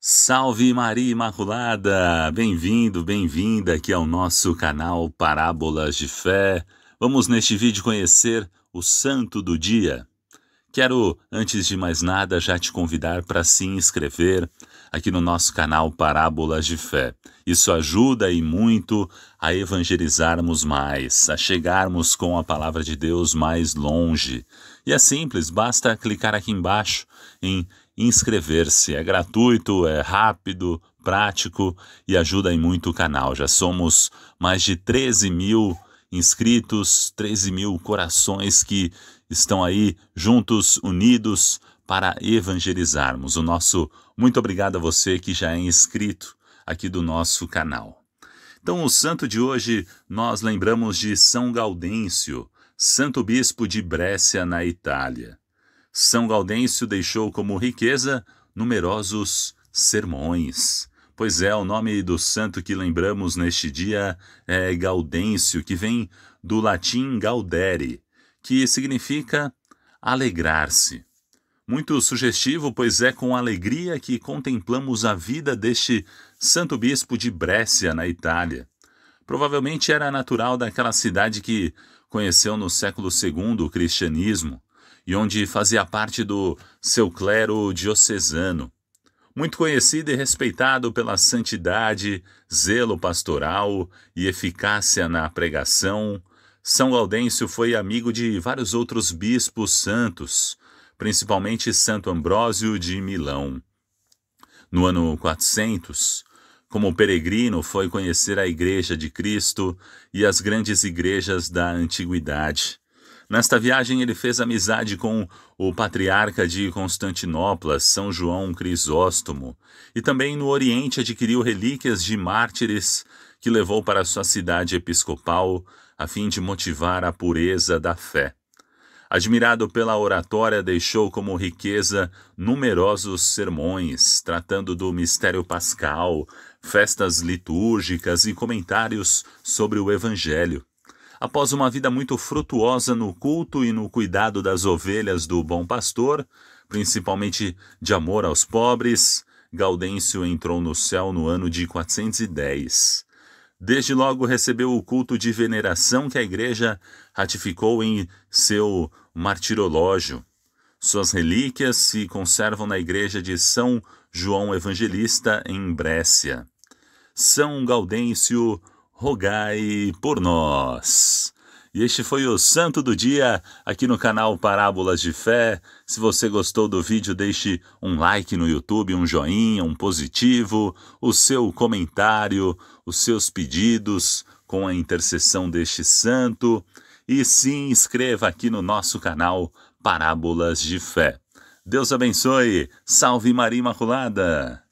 Salve Maria Imaculada! Bem-vindo, bem-vinda aqui ao nosso canal Parábolas de Fé. Vamos neste vídeo conhecer o santo do dia. Quero, antes de mais nada, já te convidar para se inscrever aqui no nosso canal Parábolas de Fé. Isso ajuda e muito a evangelizarmos mais, a chegarmos com a palavra de Deus mais longe. E é simples, basta clicar aqui embaixo em inscrever-se. É gratuito, é rápido, prático e ajuda em muito o canal. Já somos mais de 13 mil inscritos, 13 mil corações que estão aí juntos, unidos para evangelizarmos. O nosso muito obrigado a você que já é inscrito aqui do nosso canal. Então, o santo de hoje nós lembramos de São Gaudêncio, santo bispo de Brescia, na Itália. São Gaudêncio deixou como riqueza numerosos sermões. Pois é, o nome do santo que lembramos neste dia é Gaudêncio, que vem do latim gaudere, que significa alegrar-se. Muito sugestivo, pois é com alegria que contemplamos a vida deste santo bispo de Brescia na Itália. Provavelmente era natural daquela cidade que conheceu no século II o cristianismo e onde fazia parte do seu clero diocesano. Muito conhecido e respeitado pela santidade, zelo pastoral e eficácia na pregação, São Gaudêncio foi amigo de vários outros bispos santos, principalmente Santo Ambrósio de Milão. No ano 400, como peregrino, foi conhecer a Igreja de Cristo e as grandes igrejas da antiguidade. Nesta viagem, ele fez amizade com o patriarca de Constantinopla, São João Crisóstomo, e também no Oriente adquiriu relíquias de mártires que levou para sua cidade episcopal, a fim de motivar a pureza da fé. Admirado pela oratória, deixou como riqueza numerosos sermões, tratando do mistério pascal, festas litúrgicas e comentários sobre o Evangelho. Após uma vida muito frutuosa no culto e no cuidado das ovelhas do bom pastor, principalmente de amor aos pobres, Gaudêncio entrou no céu no ano de 410. Desde logo recebeu o culto de veneração que a Igreja ratificou em seu martirológio. Suas relíquias se conservam na Igreja de São João Evangelista, em Brécia. São Gaudêncio rogai por nós. E este foi o Santo do Dia aqui no canal Parábolas de Fé. Se você gostou do vídeo, deixe um like no YouTube, um joinha, um positivo, o seu comentário, os seus pedidos com a intercessão deste santo. E se inscreva aqui no nosso canal Parábolas de Fé. Deus abençoe. Salve Maria Imaculada.